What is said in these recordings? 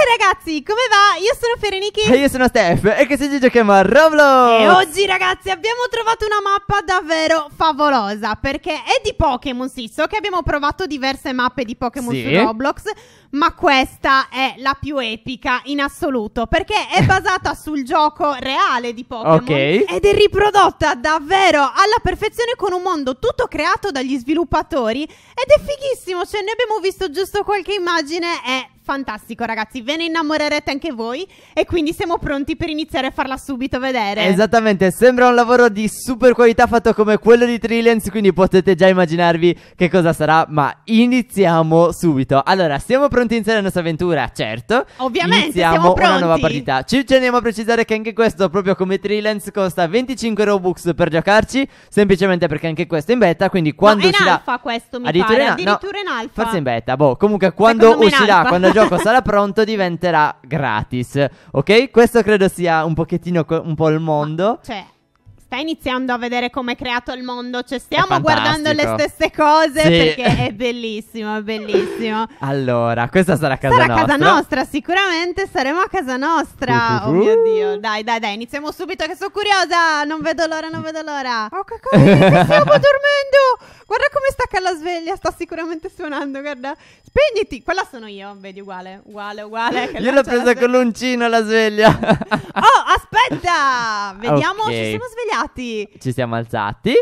Eh, ragazzi, come va? Io sono Ferenichi E io sono Steph E che si giochiamo a Roblox E oggi ragazzi abbiamo trovato una mappa davvero favolosa Perché è di Pokémon, sì So che abbiamo provato diverse mappe di Pokémon sì. su Roblox Ma questa è la più epica in assoluto Perché è basata sul gioco reale di Pokémon okay. Ed è riprodotta davvero alla perfezione con un mondo tutto creato dagli sviluppatori Ed è fighissimo, cioè ne abbiamo visto giusto qualche immagine È Fantastico ragazzi, ve ne innamorerete anche voi e quindi siamo pronti per iniziare a farla subito vedere. Esattamente, sembra un lavoro di super qualità fatto come quello di Trillions, quindi potete già immaginarvi che cosa sarà, ma iniziamo subito. Allora, siamo pronti a iniziare la nostra avventura, certo. Ovviamente, iniziamo una nuova partita. Ci teniamo a precisare che anche questo, proprio come Trillions, costa 25 Robux per giocarci, semplicemente perché anche questo è in beta, quindi quando no, uscirà... è in alfa questo, mi addirittura pare, in... addirittura no, in alfa. Forse in beta, boh, comunque quando uscirà, quando gioco sarà pronto diventerà gratis. Ok? Questo credo sia un pochettino un po' il mondo. Cioè, sta iniziando a vedere come è creato il mondo, cioè stiamo guardando le stesse cose sì. perché è bellissimo, è bellissimo. allora, questa sarà casa sarà nostra. Sarà casa nostra, sicuramente saremo a casa nostra. Uh, uh, uh. Oh mio Dio, dai, dai, dai, iniziamo subito che sono curiosa, non vedo l'ora, non vedo l'ora. Oh, che cosa, stiamo dormendo. Guarda come stacca la sveglia, sta sicuramente suonando, guarda. Spegniti, quella sono io, vedi uguale, uguale, uguale. Io l'ho presa con l'uncino la sveglia. oh, aspetta, vediamo, okay. ci siamo svegliati alzati. Ci siamo alzati.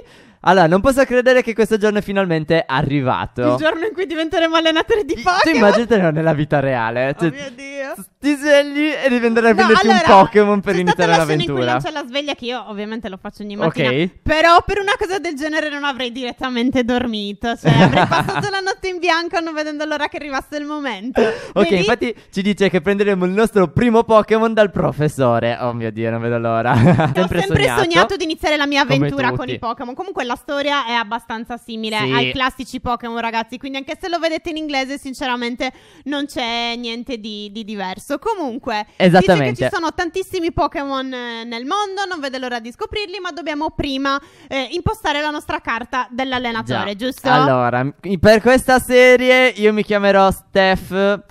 Allora, non posso credere che questo giorno è finalmente arrivato. Il giorno in cui diventeremo allenatori di Pokémon. Tu immaginatelo nella vita reale. Oh cioè, oh mio Dio svegli e devi andare a prenderti allora, un Pokémon per iniziare l'avventura. Ma in cui non c'è la sveglia che io ovviamente lo faccio ogni mattina. Ok. Però per una cosa del genere non avrei direttamente dormito, cioè avrei passato la notte in bianco non vedendo l'ora che arrivasse il momento. ok, Quindi... infatti ci dice che prenderemo il nostro primo Pokémon dal professore. Oh mio Dio, non vedo l'ora. sempre Ho sempre sognato, sognato di iniziare la mia avventura con i Pokémon. Comunque la storia è abbastanza simile sì. ai classici Pokémon, ragazzi, quindi anche se lo vedete in inglese, sinceramente non c'è niente di, di diverso diverso. Comunque, Esattamente. dice che ci sono tantissimi Pokémon eh, nel mondo, non vede l'ora di scoprirli, ma dobbiamo prima eh, impostare la nostra carta dell'allenatore, Già. giusto? Allora, per questa serie io mi chiamerò Steph.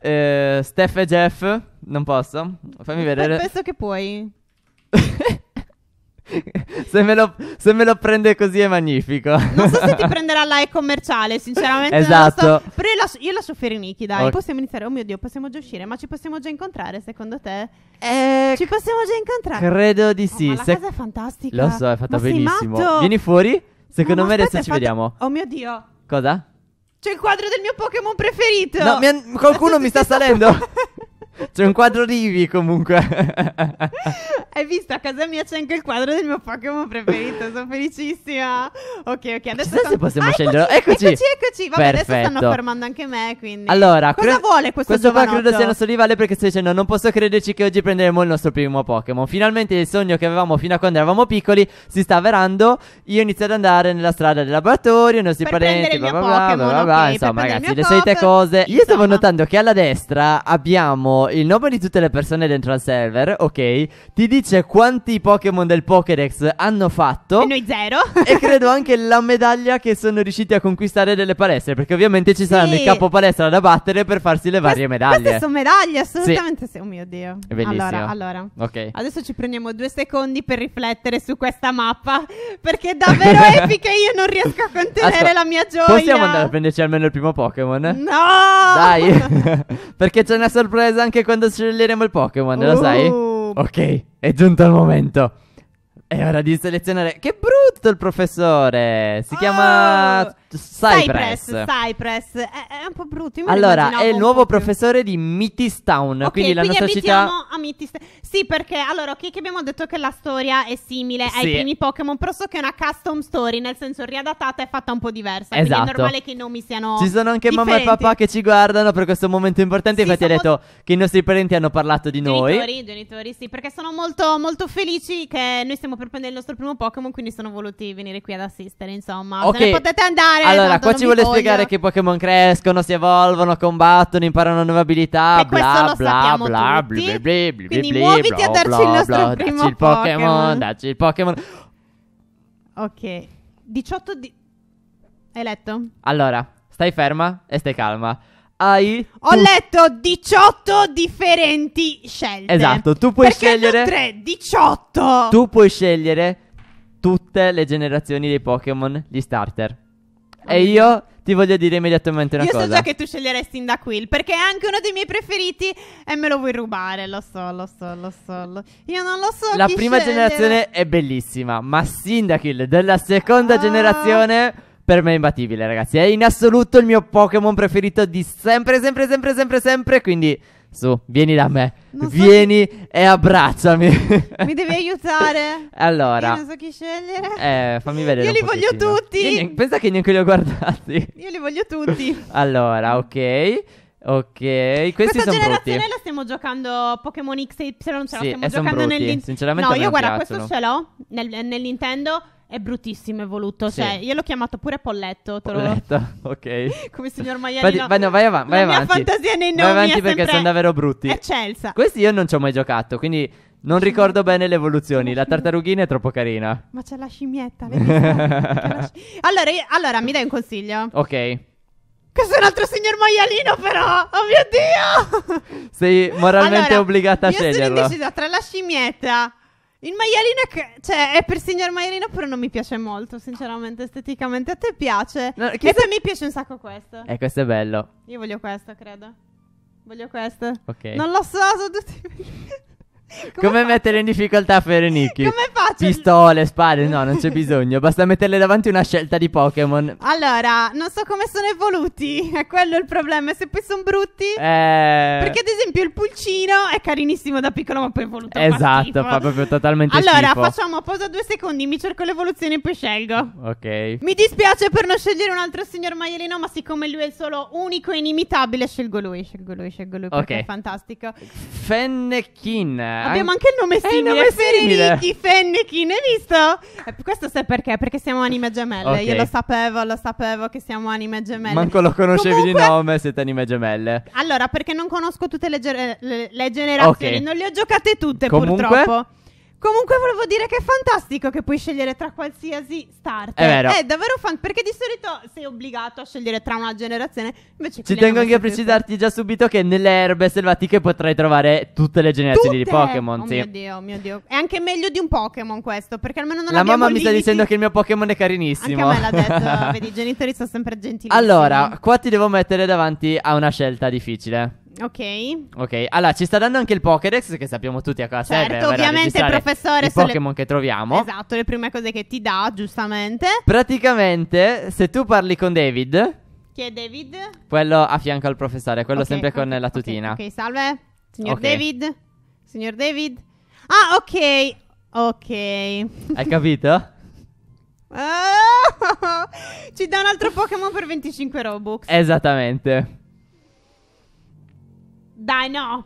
Eh, Steph e Jeff, non posso? Fammi vedere. Penso che puoi. se, me lo, se, me lo, prende così è magnifico. Non so se ti prenderà la E commerciale, sinceramente. esatto. So. Però io lascio, io lascio Ferenichi, dai. Okay. Possiamo iniziare. Oh mio Dio, possiamo già uscire. Ma ci possiamo già incontrare, secondo te? Eh, ci possiamo già incontrare? Credo di oh, sì. Oh, la se... casa è fantastica. Lo so, è fatta ma benissimo. Vieni fuori. Secondo no, me adesso ci fatta... vediamo. Oh mio Dio. Cosa? C'è il quadro del mio Pokémon preferito. No, mi qualcuno mi sta salendo. C'è un quadro di Ivi comunque. Hai visto? A casa mia c'è anche il quadro del mio Pokémon preferito. Sono felicissima. Ok, ok. Adesso stanno... se possiamo ah, scegliere. Eccoci, eccoci. eccoci. Vabbè, Perfetto. adesso stanno fermando anche me. Quindi. Allora, cosa cre... vuole questo Questo qua credo sia il nostro rivale perché sta dicendo: Non posso crederci che oggi prenderemo il nostro primo Pokémon. Finalmente il sogno che avevamo fino a quando eravamo piccoli si sta avverando. Io inizio ad andare nella strada del laboratorio. I nostri per parenti. Bla bla bla, Pokémon, bla, bla, okay, Insomma, ragazzi, le solite cose. Io stavo notando che alla destra abbiamo il nome di tutte le persone dentro al server, ok? Ti dice quanti Pokémon del Pokédex hanno fatto. E noi zero. e credo anche la medaglia che sono riusciti a conquistare delle palestre. Perché ovviamente ci saranno sì. i capo palestra da battere per farsi le varie medaglie. Queste sono medaglie, assolutamente sì. Oh mio dio. È bellissimo. Allora, allora. Ok. Adesso ci prendiamo due secondi per riflettere su questa mappa. Perché davvero epica io non riesco a contenere Ascol- la mia gioia. Possiamo andare a prenderci almeno il primo Pokémon? No! Dai! perché c'è una sorpresa anche anche quando sceglieremo il Pokémon, lo sai? Oh. Ok, è giunto il momento. È ora di selezionare. Che brutto! saluto il professore. Si chiama ah! Cypress. Cypress, Cypress. È, è, un po' brutto. allora, è il nuovo professore più. di Mittistown. Okay, quindi la quindi nostra città. A Mittist- sì, perché allora, ok, che abbiamo detto che la storia è simile sì. ai primi Pokémon, però so che è una custom story, nel senso riadattata e fatta un po' diversa. Esatto. Quindi è esatto. normale che i nomi siano. Ci sono anche differenti. mamma e papà che ci guardano per questo momento importante. Sì, Infatti, sono... ha detto che i nostri parenti hanno parlato di genitori, noi. Genitori, genitori, sì, perché sono molto, molto felici che noi stiamo per prendere il nostro primo Pokémon, quindi sono voluto voluti venire qui ad assistere, insomma. Ok. Se ne potete andare. Allora, esatto, qua ci vuole voglio. spiegare che i Pokémon crescono, si evolvono, combattono, imparano nuove abilità. E bla bla bla, bla bla bla bla. Quindi bla, muoviti bla, a darci bla, il nostro bla, primo dacci il Pokémon, Pokémon. Dacci il Pokémon. Ok. 18 di... Hai letto? Allora, stai ferma e stai calma. Hai Ho tu... letto 18 differenti scelte. Esatto, tu puoi Perché scegliere 3 18. Tu puoi scegliere tutte le generazioni dei Pokémon, gli starter. E io ti voglio dire immediatamente una Io cosa. Io so già che tu sceglieresti Indaquil, perché è anche uno dei miei preferiti e me lo vuoi rubare, lo so, lo so, lo so. Lo... Io non lo so La prima sceglie. generazione è bellissima, ma Sindakill della seconda ah. generazione per me è imbattibile, ragazzi. È in assoluto il mio Pokémon preferito di sempre, sempre, sempre, sempre, sempre, quindi su, vieni da me. So vieni chi... e abbracciami. Mi devi aiutare? allora. Io non so chi scegliere. Eh, fammi vedere. Io li voglio tutti. Io, pensa che neanche li ho guardati. Io li voglio tutti. allora, ok. Ok, questi sono brutti. Questa generazione la stiamo giocando Pokémon X e Y, ce la sì, stiamo giocando brutti, nell'in... Sinceramente No, io guarda, piacciono. questo ce l'ho nel, nel Nintendo è bruttissimo, è voluto. Sì. Cioè, io l'ho chiamato pure Polletto. Polletto, lo... ok. Come signor Maialino. Vai, no, vai, avanti. Vai avanti. fantasia nei nomi Vai avanti perché sono davvero brutti. eccelsa Questi io non ci ho mai giocato, quindi non ricordo bene le evoluzioni. La tartarughina è troppo carina. Ma c'è la scimmietta. Vedi? la sci... allora, io... allora, mi dai un consiglio. Ok. Questo è un altro signor maialino, però! Oh mio Dio! Sei moralmente allora, obbligata a sceglierlo. Io sono indecisa tra la scimmietta il maialino che, cioè, è per signor maialino, però non mi piace molto, sinceramente, esteticamente. A te piace? No, e se... Sta... mi piace un sacco questo. Eh, questo è bello. Io voglio questo, credo. Voglio questo. Ok. Non lo so, sono tutti... Come, Come mettere in difficoltà Ferenicchi? Come faccio? Pistole, spade, no, non c'è bisogno. Basta metterle davanti una scelta di Pokémon. Allora, non so come sono evoluti. È quello il problema. E se poi sono brutti. Eh... Perché, ad esempio, il pulcino è carinissimo da piccolo, ma poi è evoluto. Esatto, fa proprio totalmente Allora, schifo. facciamo pausa due secondi. Mi cerco l'evoluzione e poi scelgo. Ok. Mi dispiace per non scegliere un altro signor maialino, ma siccome lui è il solo unico e inimitabile, scelgo lui. Scelgo lui, scelgo lui. Perché okay. è fantastico. Fennekin. Abbiamo anche il nome simile. È il nome simile. Fennekin, hai visto? Eh, questo sai perché? Perché siamo anime gemelle. Okay. Io lo sapevo, lo sapevo che siamo anime gemelle. Manco lo conoscevi Comunque... di nome, siete anime gemelle. Allora, perché non conosco tutte le, ge- le, le generazioni, okay. non le ho giocate tutte Comunque... purtroppo. Comunque volevo dire che è fantastico che puoi scegliere tra qualsiasi starter. È vero. È davvero fan perché di solito sei obbligato a scegliere tra una generazione. Invece Ci tengo anche a precisarti più. già subito che nelle erbe selvatiche potrai trovare tutte le generazioni tutte? di Pokémon. Oh sì. mio dio, oh mio dio. È anche meglio di un Pokémon questo, perché almeno non La mamma limiti. mi sta dicendo che il mio Pokémon è carinissimo. Anche a me l'ha detto, vedi, i genitori sono sempre gentili. Allora, qua ti devo mettere davanti a una scelta difficile. Ok. Ok, allora ci sta dando anche il Pokédex che sappiamo tutti a cosa certo, serve. ovviamente il professore. I Pokémon le... che troviamo. Esatto, le prime cose che ti dà, giustamente. Praticamente, se tu parli con David... Chi è David? Quello a fianco al professore, quello okay, sempre okay, con la tutina. Okay, ok, salve. Signor David? Signor David? Ah, ok. Ok. Hai capito? Ah, ci dà un altro Pokémon per 25 Robux. Esattamente. Dai, no.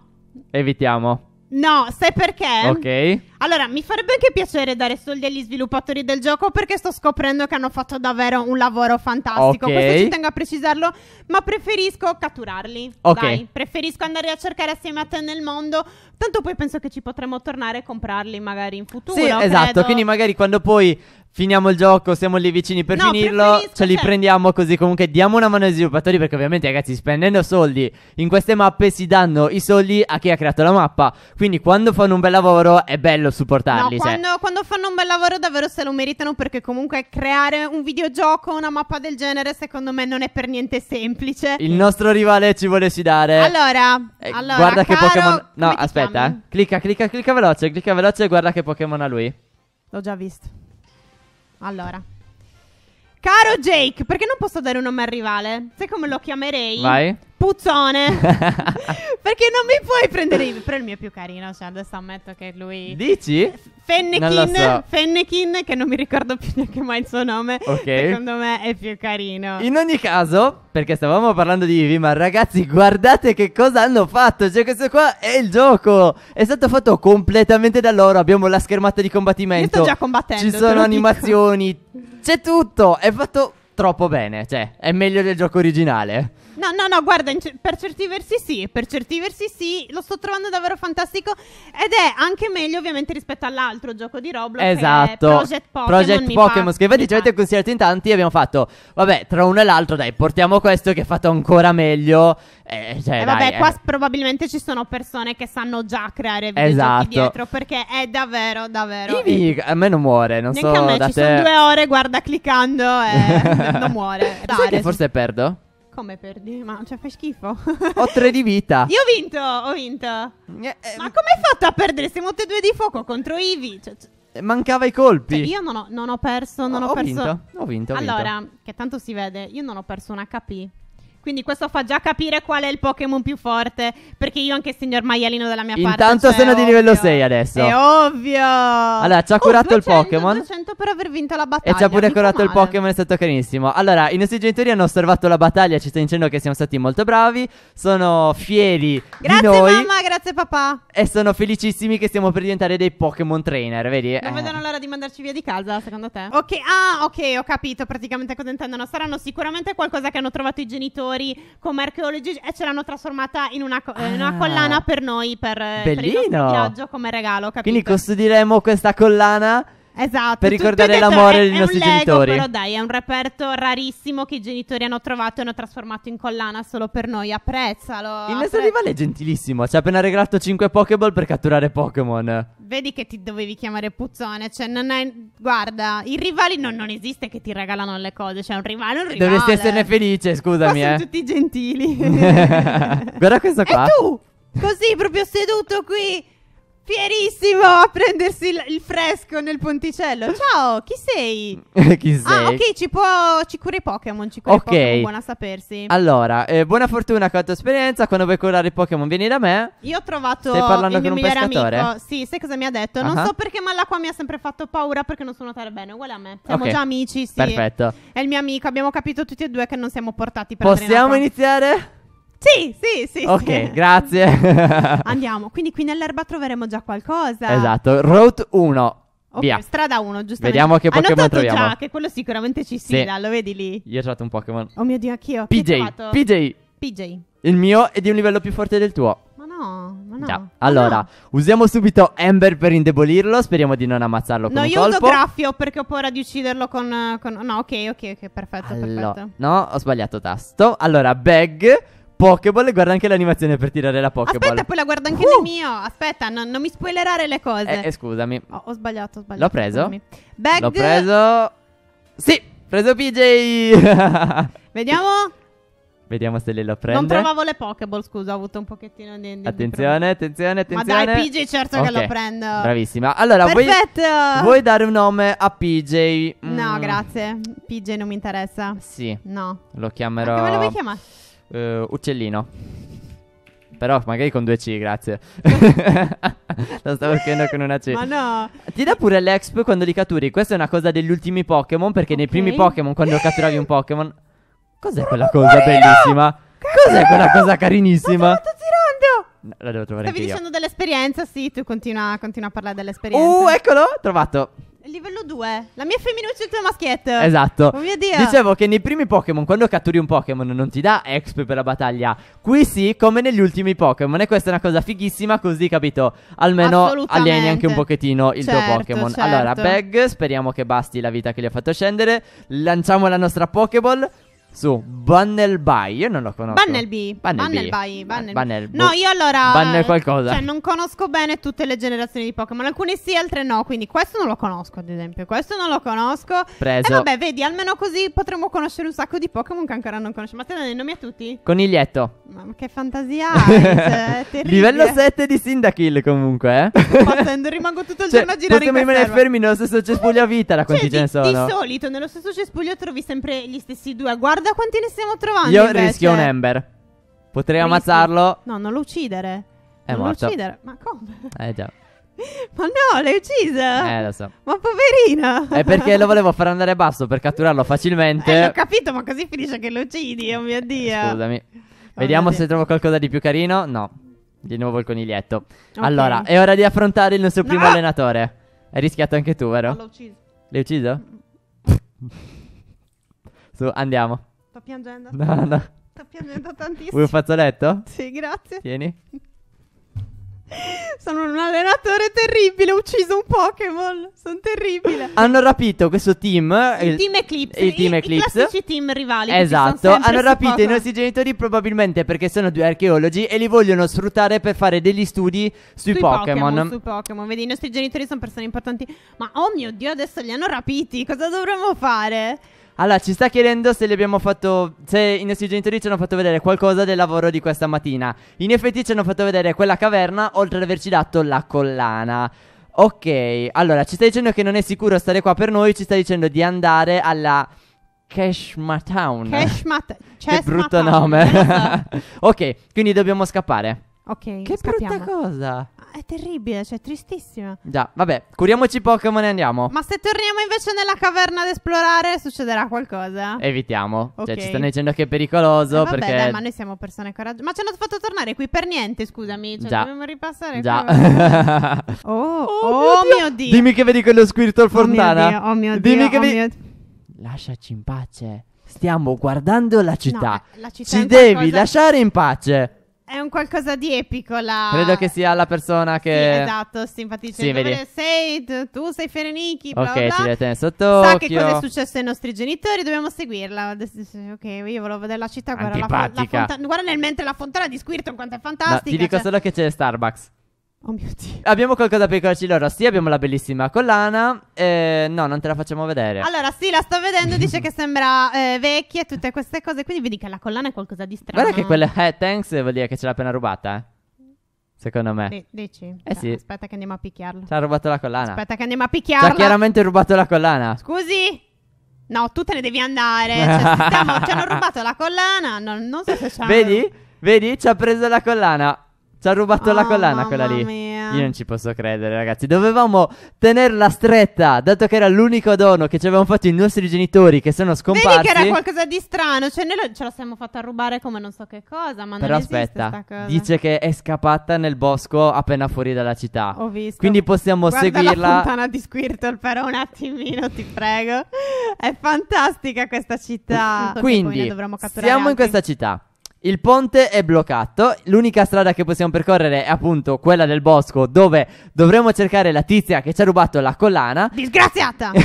Evitiamo. No, sai perché? Ok. Allora, mi farebbe anche piacere dare soldi agli sviluppatori del gioco perché sto scoprendo che hanno fatto davvero un lavoro fantastico. Okay. Questo ci tengo a precisarlo, ma preferisco catturarli. Ok. Dai, preferisco andare a cercare assieme a te nel mondo. Tanto poi penso che ci potremmo tornare e comprarli magari in futuro. Sì, esatto. Credo. Quindi magari quando poi Finiamo il gioco, siamo lì vicini per No, finirlo. Ce li cioè prendiamo così. Comunque diamo una mano ai sviluppatori. Perché, ovviamente, ragazzi, spendendo soldi in queste mappe si danno i soldi a chi ha creato la mappa. Quindi, quando fanno un bel lavoro, è bello supportarli. no, cioè. quando, fanno un bel lavoro davvero se lo meritano perché comunque creare un videogioco, una mappa del genere secondo me non è per niente semplice. Il nostro rivale ci volessi dare. Allora, Eh, allora, guarda che Pokémon. No, aspetta. eh. Clicca, clicca, clicca veloce. Clicca veloce e guarda che Pokémon ha lui. L'ho già visto. Allora. Caro Jake, perché non posso dare un nome al rivale? Sai come lo chiamerei? Vai. Puzzone. Perché non mi puoi prendere io. Però il mio è più carino, cioè adesso ammetto che lui... Dici? Fennekin, so. Fennekin, che non mi ricordo più neanche mai il suo nome. Ok. Secondo me è più carino. In ogni caso, perché stavamo parlando di Ivi, ma ragazzi guardate che cosa hanno fatto. Cioè questo qua è il gioco. È stato fatto completamente da loro. Abbiamo la schermata di combattimento. Io sto già combattendo. Ci sono animazioni. Dico. C'è tutto. È fatto troppo bene. Cioè, è meglio del gioco originale. No, no, no, guarda, ce- per certi versi sì, per certi versi sì, lo sto trovando davvero fantastico ed è anche meglio ovviamente rispetto all'altro gioco di Roblox esatto. Project Pokémon. Project Pokémon, che infatti ci avete consigliato in tanti e abbiamo fatto, vabbè, tra uno e l'altro dai, portiamo questo che è fatto ancora meglio. Eh, cioè, eh, vabbè, dai, qua eh. probabilmente ci sono persone che sanno già creare video esatto. dietro perché è davvero, davvero... Ivi, a me non muore, non Neanche so a me, da ci te... sono due ore, guarda cliccando e non muore. Dare, forse perdo? come perdi? Ma cioè, fai schifo. ho tre di vita. Io ho vinto, ho vinto. Eh, eh, ma come hai fatto a perdere? Siamo tutte e due di fuoco contro Ivi. Cioè, cioè eh, Mancava i colpi. Cioè, io non ho, non ho perso. Non ho, ho, perso. Vinto, ho vinto. Ho allora, vinto. che tanto si vede, io non ho perso un HP. Quindi questo fa già capire qual è il Pokémon più forte. Perché io anche il signor maialino della mia parte. Intanto cioè, sono ovvio. di livello 6 adesso. È ovvio. Allora, ci ha oh, curato 200, il Pokémon. 200 per aver vinto la battaglia. E ci ha pure curato male. il Pokémon, è stato carinissimo. Allora, i nostri genitori hanno osservato la battaglia, ci sta dicendo che siamo stati molto bravi. Sono fieri grazie di noi. Grazie mamma, grazie papà. E sono felicissimi che stiamo per diventare dei Pokémon trainer, vedi? Non eh. vedono l'ora di mandarci via di casa, secondo te? Ok, ah, ok, ho capito praticamente cosa intendono. Saranno sicuramente qualcosa che hanno trovato i genitori genitori come archeologi e ce l'hanno trasformata in una, co- ah. una collana per noi, per, per, il viaggio come regalo. Capito? Quindi custodiremo questa collana Esatto. Per ricordare l'amore dei nostri Lego, genitori. Però dai, è un reperto rarissimo che i genitori hanno trovato e hanno trasformato in collana solo per noi. Apprezzalo. Il nostro rivale è gentilissimo. Ci ha appena regalato 5 Pokéball per catturare Pokémon. Vedi che ti dovevi chiamare puzzone. Cioè, non è. Guarda, i rivali non, non esiste che ti regalano le cose. Cioè, un rivale è un rivale. Dovresti esserne felice, scusami. Qua eh. tutti gentili. Guarda questo qua. E tu? Così, proprio seduto qui fierissimo a prendersi il, il fresco nel ponticello. Ciao, chi sei? chi ah, sei? Ah, ok, ci può. Ci cura i Pokémon. Ci cura okay. i Pokémon, buona sapersi. Allora, eh, buona fortuna con la tua esperienza. Quando vuoi curare i Pokémon, vieni da me. Io ho trovato Stai parlando il con mio un pescatore? amico. Sì, sai cosa mi ha detto? Non uh-huh. so perché, ma l'acqua mi ha sempre fatto paura perché non so nuotare bene. Uguale a me. Siamo okay. già amici, sì. Perfetto. È il mio amico. Abbiamo capito tutti e due che non siamo portati per Possiamo iniziare? Sì, sì, sì. Ok, sì. grazie. Andiamo, quindi qui nell'erba troveremo già qualcosa. Esatto, Route 1. Ok, Via. strada 1, giustamente. Vediamo che Pokémon troviamo. già che quello sicuramente ci sia, sì. lo vedi lì? Io ho trovato un Pokémon. Oh mio Dio, anch'io. PJ, PJ. PJ. Il mio è di un livello più forte del tuo. Ma no, ma no. Già. Allora, ma no. usiamo subito Ember per indebolirlo, speriamo di non ammazzarlo no, con un colpo. No, io uso Graffio perché ho paura di ucciderlo con... con... No, ok, ok, ok, perfetto, allora, perfetto. No, ho sbagliato tasto. Allora, Bag Pokéball e guarda anche l'animazione per tirare la Pokéball. Aspetta, poi la guardo anche uh! nel mio. Aspetta, no, non mi spoilerare le cose. Eh, eh scusami. Oh, ho sbagliato, ho sbagliato. L'ho preso. Scusami. Bag... L'ho preso. Sì, preso PJ. Vediamo. Vediamo se le lo prende. Non trovavo le Pokéball, scusa, ho avuto un pochettino di... di attenzione, attenzione, attenzione. Ma dai, PJ certo okay. che lo prendo. Bravissima. Allora, vuoi, vuoi, dare un nome a PJ? Mm. No, grazie. PJ non mi interessa. Sì. No. Lo chiamerò... Ma come lo vuoi chiamare? Uh, uccellino. Però magari con due C, grazie. Lo stavo scrivendo con una C. Ma no. Ti dà pure l'exp quando li catturi. Questa è una cosa degli ultimi Pokémon. Perché okay. nei primi Pokémon, quando catturavi un Pokémon. Cos'è quella cosa bellissima? Cos'è quella cosa carinissima? Sto girando. la devo trovare Stavi dicendo dell'esperienza, sì, tu continua, continua a parlare dell'esperienza. Uh, eccolo, trovato. Livello 2. La mia è femmina uccide il maschietto. Esatto. Oh mio Dio. Dicevo che nei primi Pokémon, quando catturi un Pokémon, non ti dà XP per la battaglia. Qui sì, come negli ultimi Pokémon. E questa è una cosa fighissima, così capito? Almeno alieni anche un pochettino il certo, tuo Pokémon. Certo. Allora, Bag, speriamo che basti la vita che gli ho fatto scendere. Lanciamo la nostra Pokéball su Bannelby. Io non lo conosco. Bunnelby. Bannelby. Bannelby. No, io allora. Bannel eh, qualcosa. Cioè, non conosco bene tutte le generazioni di Pokémon. Alcune sì, altre no. Quindi questo non lo conosco, ad esempio. Questo non lo conosco. Preso. E eh, vabbè, vedi, almeno così potremmo conoscere un sacco di Pokémon che ancora non conosciamo. Ma te ne nomi a tutti? Coniglietto. Ma che fantasia hai. Cioè, Livello 7 di Sindakill, comunque. Eh? Battendo, rimango tutto il cioè, giorno a girare possiamo in Possiamo fermi nello stesso cespuglio a vita, da cioè, quanti cioè, ce ne sono. Di solito, nello stesso cespuglio trovi sempre gli stessi due. Guarda da quanti ne stiamo trovando? Io invece? rischio un Ember. Potrei rischio. ammazzarlo. No, non lo uccidere. È non morto. lo uccidere. Ma come? Eh già. Ma no, l'hai uccisa! Eh, lo so. Ma poverina! È perché lo volevo far andare basso per catturarlo facilmente. Eh, ho capito, ma così finisce che lo uccidi, oh mio Dio. Scusami. Oh Vediamo se trovo qualcosa di più carino. No. Di nuovo il coniglietto. Okay. Allora, è ora di affrontare il nostro no! primo allenatore. Hai rischiato anche tu, vero? No, l'ho ucciso. L'hai ucciso? Mm. Su, andiamo. Sto piangendo. No, no. Sto piangendo tantissimo. Vuoi un fazzoletto? Sì, grazie. Tieni. Sono un allenatore terribile, ho ucciso un Pokémon, sono terribile. Hanno rapito questo team, il, il team Eclipse, il team Eclipse. I, i classici team rivali. Esatto, hanno rapito poco. i nostri genitori probabilmente perché sono due archeologi e li vogliono sfruttare per fare degli studi sui, sui Pokémon. Pokémon. Sui Pokémon, vedi, i nostri genitori sono persone importanti. Ma oh mio Dio, adesso li hanno rapiti, cosa dovremmo fare? Allora, ci sta chiedendo se gli abbiamo fatto. Se i nostri genitori ci hanno fatto vedere qualcosa del lavoro di questa mattina. In effetti ci hanno fatto vedere quella caverna, oltre ad averci dato la collana. Ok, allora ci sta dicendo che non è sicuro stare qua per noi, ci sta dicendo di andare alla. Cashmatown. Cashmat- che brutto nome. Esatto. ok, quindi dobbiamo scappare. Ok, Che scappiamo. brutta cosa. Ah, è terribile, cioè tristissima. Già, vabbè, curiamoci Pokémon e andiamo. Ma se torniamo invece nella caverna ad esplorare, succederà qualcosa? Evitiamo. Cioè, ok. Cioè, ci stanno dicendo che è pericoloso Eh, vabbè, perché... dai, ma noi siamo persone coraggiose. Ma ci hanno fatto tornare qui per niente, scusami. Cioè, Già. dobbiamo ripassare. qua. Già. Oh, oh, oh mio Dio. Dimmi che vedi quello Squirtle Oh mio Dio, Oh mio Dio. Dimmi che oh vedi... mio Lasciaci in pace. Stiamo guardando la città. eh, la città Ci devi qualcosa- lasciare in pace. È un qualcosa di epico la... Credo che sia la persona che... Sì, esatto, sì, sì, vedi. sei, tu sei Fereniki, bla Ok, bla, ci vedete sotto Sa che cosa è successo ai nostri genitori, dobbiamo seguirla. Ok, io volevo vedere la città, guarda, la, la fontana... Guarda nel mentre la fontana di Squirton quanto è fantastica. No, ti dico cioè... solo che c'è Starbucks. Oh mio dio. Abbiamo qualcosa per ricordarci loro. Sì, abbiamo la bellissima collana. Eh, no, non te la facciamo vedere. Allora, sì, la sto vedendo. Dice che sembra eh, vecchia e tutte queste cose. Quindi vedi che la collana è qualcosa di strano. Guarda che quella eh, thanks vuol dire che ce l'ha appena rubata, eh. Secondo me. D- dici? Eh cioè, sì. Aspetta che andiamo a picchiarlo. Ci ha rubato la collana. Aspetta che andiamo a picchiarlo. Ci ha chiaramente rubato la collana. Scusi. No, tu te ne devi andare. Cioè, stiamo, ci hanno rubato la collana. No, non so se c'è. hanno... Vedi? Vedi? Ci ha preso la collana. Ci ha rubato oh, la collana quella lì. Mia. Io non ci posso credere, ragazzi. Dovevamo tenerla stretta, dato che era l'unico dono che ci avevano fatto i nostri genitori, che sono scomparsi. Vedi che era qualcosa di strano. Cioè, noi lo, ce la siamo fatta rubare come non so che cosa. Ma Però non aspetta, dice che è scappata nel bosco appena fuori dalla città. Ho visto. Quindi possiamo Guarda seguirla. La fontana di Squirtle, però, un attimino, ti prego. È fantastica questa città. Quindi, siamo anche. in questa città. Il ponte è bloccato, l'unica strada che possiamo percorrere è appunto quella del bosco dove dovremo cercare la tizia che ci ha rubato la collana. Disgraziata!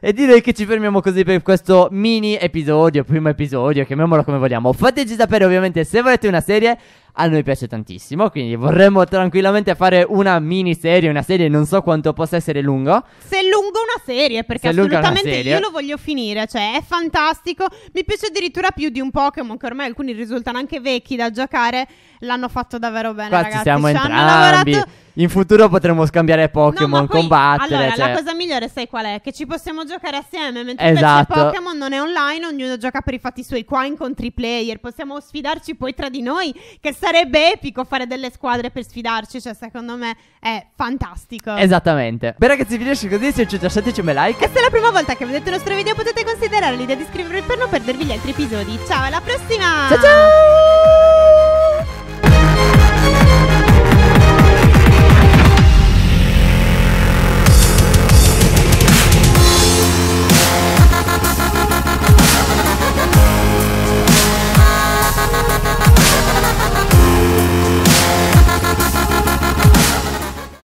e direi che ci fermiamo così per questo mini episodio, primo episodio, chiamiamolo come vogliamo. Fateci sapere ovviamente se volete una serie a noi piace tantissimo, quindi vorremmo tranquillamente fare una miniserie, una serie, non so quanto possa essere lungo. Se è lungo una serie, perché Se assolutamente serie. io lo voglio finire, cioè è fantastico, mi piace addirittura più di un Pokémon che ormai alcuni risultano anche vecchi da giocare, l'hanno fatto davvero bene Qua ragazzi, ci siamo ci entrambi. hanno lavorato in futuro potremo scambiare Pokémon, no, poi, combattere. Allora, cioè... la cosa migliore, sai qual è? Che ci possiamo giocare assieme. Mentre esatto. invece Pokémon non è online, ognuno gioca per i fatti suoi. Qua incontri player. Possiamo sfidarci poi tra di noi. Che sarebbe epico fare delle squadre per sfidarci. Cioè, secondo me è fantastico. Esattamente. Beh, ragazzi, finisce così. Se ci lasciateci cioè, un like. E se è la prima volta che vedete il nostro video, potete considerare l'idea di iscrivervi per non perdervi gli altri episodi. Ciao, alla prossima! Ciao ciao!